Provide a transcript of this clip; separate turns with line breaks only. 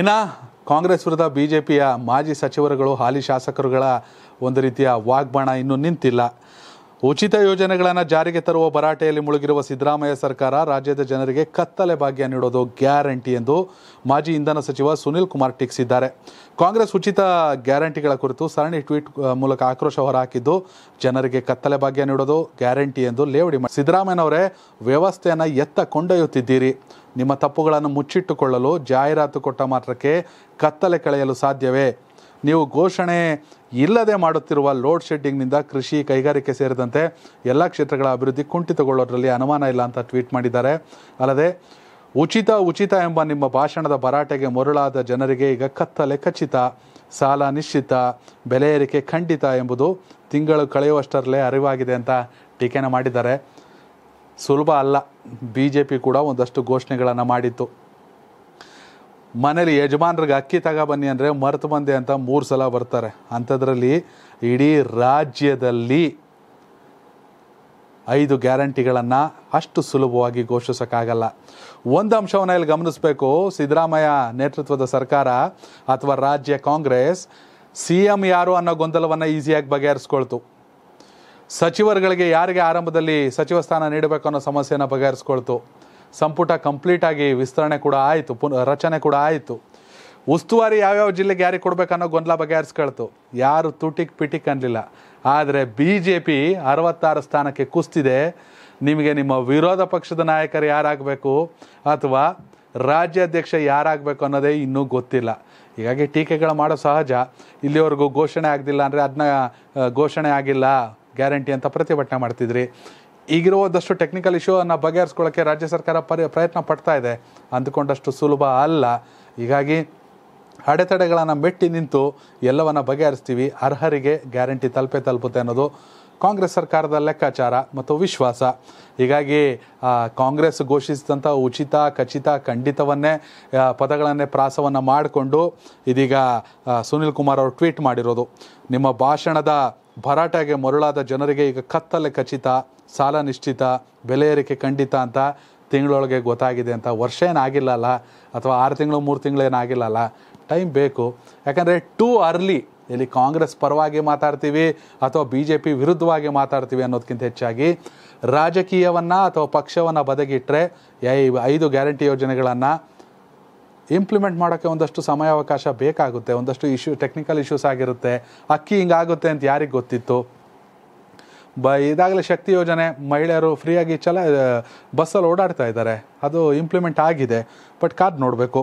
ಇನ್ನ ಕಾಂಗ್ರೆಸ್ ವಿರುದ್ಧ ಬಿಜೆಪಿಯ ಮಾಜಿ ಸಚಿವರುಗಳು ಹಾಲಿ ಶಾಸಕರುಗಳ ಒಂದು ರೀತಿಯ ವಾಗ್ಬಾಣ ಇನ್ನೂ ನಿಂತಿಲ್ಲ ಉಚಿತ ಯೋಜನೆಗಳನ್ನು ಜಾರಿಗೆ ತರುವ ಭರಾಟೆಯಲ್ಲಿ ಮುಳುಗಿರುವ ಸಿದ್ದರಾಮಯ್ಯ ಸರ್ಕಾರ ರಾಜ್ಯದ ಜನರಿಗೆ ಕತ್ತಲೆ ಭಾಗ್ಯ ನೀಡೋದು ಗ್ಯಾರಂಟಿ ಎಂದು ಮಾಜಿ ಇಂಧನ ಸಚಿವ ಸುನಿಲ್ ಕುಮಾರ್ ಟೀಕಿಸಿದ್ದಾರೆ ಕಾಂಗ್ರೆಸ್ ಉಚಿತ ಗ್ಯಾರಂಟಿಗಳ ಕುರಿತು ಸರಣಿ ಟ್ವೀಟ್ ಮೂಲಕ ಆಕ್ರೋಶ ಹೊರಹಾಕಿದ್ದು ಜನರಿಗೆ ಕತ್ತಲೆ ಭಾಗ್ಯ ನೀಡೋದು ಗ್ಯಾರಂಟಿ ಎಂದು ಲೇವಡಿ ಮಾಡಿ ಸಿದ್ದರಾಮಯ್ಯನವರೇ ವ್ಯವಸ್ಥೆಯನ್ನು ಎತ್ತ ಕೊಂಡೊಯ್ಯುತ್ತಿದ್ದೀರಿ ನಿಮ್ಮ ತಪ್ಪುಗಳನ್ನು ಮುಚ್ಚಿಟ್ಟುಕೊಳ್ಳಲು ಜಾಹೀರಾತು ಕೊಟ್ಟ ಮಾತ್ರಕ್ಕೆ ಕತ್ತಲೆ ಕಳೆಯಲು ಸಾಧ್ಯವೇ ನೀವು ಘೋಷಣೆ ಇಲ್ಲದೆ ಮಾಡುತ್ತಿರುವ ಲೋಡ್ ಶೆಡ್ಡಿಂಗ್ನಿಂದ ಕೃಷಿ ಕೈಗಾರಿಕೆ ಸೇರಿದಂತೆ ಎಲ್ಲ ಕ್ಷೇತ್ರಗಳ ಅಭಿವೃದ್ಧಿ ಕುಂಠಿತಗೊಳ್ಳೋದ್ರಲ್ಲಿ ಅನುಮಾನ ಇಲ್ಲ ಅಂತ ಟ್ವೀಟ್ ಮಾಡಿದ್ದಾರೆ ಅಲ್ಲದೆ ಉಚಿತ ಉಚಿತ ಎಂಬ ನಿಮ್ಮ ಭಾಷಣದ ಭರಾಟೆಗೆ ಮರುಳಾದ ಜನರಿಗೆ ಈಗ ಕತ್ತಲೆ ಖಚಿತ ಸಾಲ ನಿಶ್ಚಿತ ಬೆಲೆ ಏರಿಕೆ ಖಂಡಿತ ಎಂಬುದು ತಿಂಗಳು ಕಳೆಯುವಷ್ಟರಲ್ಲೇ ಅರಿವಾಗಿದೆ ಅಂತ ಟೀಕೆನ ಮಾಡಿದ್ದಾರೆ ಸುಲಭ ಅಲ್ಲ ಬಿ ಜೆ ಪಿ ಕೂಡ ಒಂದಷ್ಟು ಘೋಷಣೆಗಳನ್ನು ಮಾಡಿತ್ತು ಮನೇಲಿ ಯಜಮಾನ್ರಿಗೆ ಅಕ್ಕಿ ಬನ್ನಿ ಅಂದರೆ ಮರೆತು ಬಂದೆ ಅಂತ ಮೂರು ಸಲ ಬರ್ತಾರೆ ಅಂಥದ್ರಲ್ಲಿ ಇಡೀ ರಾಜ್ಯದಲ್ಲಿ ಐದು ಗ್ಯಾರಂಟಿಗಳನ್ನು ಅಷ್ಟು ಸುಲಭವಾಗಿ ಘೋಷಿಸೋಕ್ಕಾಗಲ್ಲ ಒಂದು ಅಂಶವನ್ನು ಇಲ್ಲಿ ಗಮನಿಸಬೇಕು ಸಿದ್ದರಾಮಯ್ಯ ನೇತೃತ್ವದ ಸರ್ಕಾರ ಅಥವಾ ರಾಜ್ಯ ಕಾಂಗ್ರೆಸ್ ಸಿ ಎಂ ಯಾರು ಅನ್ನೋ ಗೊಂದಲವನ್ನು ಈಸಿಯಾಗಿ ಬಗೆಹರಿಸ್ಕೊಳ್ತು ಸಚಿವರುಗಳಿಗೆ ಯಾರಿಗೆ ಆರಂಭದಲ್ಲಿ ಸಚಿವ ಸ್ಥಾನ ನೀಡಬೇಕು ಅನ್ನೋ ಸಮಸ್ಯೆನ ಬಗೆಹರಿಸ್ಕೊಳ್ತು ಸಂಪುಟ ಕಂಪ್ಲೀಟ್ ಆಗಿ ವಿಸ್ತರಣೆ ಕೂಡ ಆಯಿತು ಪುನ್ ರಚನೆ ಕೂಡ ಆಯಿತು ಉಸ್ತುವಾರಿ ಯಾವ್ಯಾವ ಜಿಲ್ಲೆಗೆ ಯಾರಿಗೆ ಕೊಡಬೇಕನ್ನೋ ಗೊಂದಲ ಬಗೆಹರಿಸ್ಕೊಳ್ತು ಯಾರು ತುಟಿಕ್ ಪಿಟಿಕ್ ಅನ್ನಲಿಲ್ಲ ಆದರೆ ಬಿ ಜೆ ಪಿ ಅರವತ್ತಾರು ಸ್ಥಾನಕ್ಕೆ ಕುಸ್ತಿದೆ ನಿಮಗೆ ನಿಮ್ಮ ವಿರೋಧ ಪಕ್ಷದ ನಾಯಕರು ಯಾರಾಗಬೇಕು ಅಥವಾ ರಾಜ್ಯಾಧ್ಯಕ್ಷ ಯಾರಾಗಬೇಕು ಅನ್ನೋದೇ ಇನ್ನೂ ಗೊತ್ತಿಲ್ಲ ಹೀಗಾಗಿ ಟೀಕೆಗಳು ಮಾಡೋ ಸಹಜ ಇಲ್ಲಿವರೆಗೂ ಘೋಷಣೆ ಆಗದಿಲ್ಲ ಅಂದರೆ ಅದನ್ನ ಘೋಷಣೆ ಆಗಿಲ್ಲ ಗ್ಯಾರಂಟಿ ಅಂತ ಪ್ರತಿಭಟನೆ ಮಾಡ್ತಿದ್ರಿ ಈಗಿರುವಷ್ಟು ಟೆಕ್ನಿಕಲ್ ಇಶ್ಯೂ ಅನ್ನು ಬಗೆಹರಿಸ್ಕೊಳ್ಳೋಕ್ಕೆ ರಾಜ್ಯ ಸರ್ಕಾರ ಪರಿ ಪ್ರಯತ್ನ ಪಡ್ತಾ ಇದೆ ಅಂದುಕೊಂಡಷ್ಟು ಸುಲಭ ಅಲ್ಲ ಹೀಗಾಗಿ ಅಡೆತಡೆಗಳನ್ನು ಮೆಟ್ಟಿ ನಿಂತು ಎಲ್ಲವನ್ನು ಬಗೆಹರಿಸ್ತೀವಿ ಅರ್ಹರಿಗೆ ಗ್ಯಾರಂಟಿ ತಲುಪೆ ತಲುಪುತ್ತೆ ಅನ್ನೋದು ಕಾಂಗ್ರೆಸ್ ಸರ್ಕಾರದ ಲೆಕ್ಕಾಚಾರ ಮತ್ತು ವಿಶ್ವಾಸ ಹೀಗಾಗಿ ಕಾಂಗ್ರೆಸ್ ಘೋಷಿಸಿದಂಥ ಉಚಿತ ಖಚಿತ ಖಂಡಿತವನ್ನೇ ಪದಗಳನ್ನೇ ಪ್ರಾಸವನ್ನು ಮಾಡಿಕೊಂಡು ಇದೀಗ ಸುನಿಲ್ ಕುಮಾರ್ ಅವರು ಟ್ವೀಟ್ ಮಾಡಿರೋದು ನಿಮ್ಮ ಭಾಷಣದ ಭರಾಟೆಗೆ ಮರುಳಾದ ಜನರಿಗೆ ಈಗ ಕತ್ತಲೆ ಖಚಿತ ಸಾಲ ನಿಶ್ಚಿತ ಬೆಲೆ ಏರಿಕೆ ಖಂಡಿತ ಅಂತ ತಿಂಗಳೊಳಗೆ ಗೊತ್ತಾಗಿದೆ ಅಂತ ವರ್ಷ ಏನಾಗಿಲ್ಲಲ್ಲ ಅಥವಾ ಆರು ತಿಂಗಳು ಮೂರು ತಿಂಗಳು ಟೈಮ್ ಬೇಕು ಯಾಕಂದರೆ ಟೂ ಅರ್ಲಿ ಇಲ್ಲಿ ಕಾಂಗ್ರೆಸ್ ಪರವಾಗಿ ಮಾತಾಡ್ತೀವಿ ಅಥವಾ ಬಿ ಜೆ ಪಿ ವಿರುದ್ಧವಾಗಿ ಮಾತಾಡ್ತೀವಿ ಅನ್ನೋದಕ್ಕಿಂತ ಹೆಚ್ಚಾಗಿ ರಾಜಕೀಯವನ್ನು ಅಥವಾ ಪಕ್ಷವನ್ನು ಬದಗಿಟ್ಟರೆ ಐದು ಗ್ಯಾರಂಟಿ ಯೋಜನೆಗಳನ್ನು ಇಂಪ್ಲಿಮೆಂಟ್ ಮಾಡೋಕ್ಕೆ ಒಂದಷ್ಟು ಸಮಯಾವಕಾಶ ಬೇಕಾಗುತ್ತೆ ಒಂದಷ್ಟು ಇಶ್ಯೂ ಟೆಕ್ನಿಕಲ್ ಇಶ್ಯೂಸ್ ಆಗಿರುತ್ತೆ ಅಕ್ಕಿ ಹಿಂಗಾಗುತ್ತೆ ಅಂತ ಯಾರಿಗೆ ಗೊತ್ತಿತ್ತು ಬ ಇದಾಗಲೇ ಶಕ್ತಿ ಯೋಜನೆ ಮಹಿಳೆಯರು ಫ್ರೀಯಾಗಿ ಚಲ ಬಸ್ಸಲ್ಲಿ ಓಡಾಡ್ತಾ ಇದ್ದಾರೆ ಅದು ಇಂಪ್ಲಿಮೆಂಟ್ ಆಗಿದೆ ಬಟ್ ಕಾದು ನೋಡಬೇಕು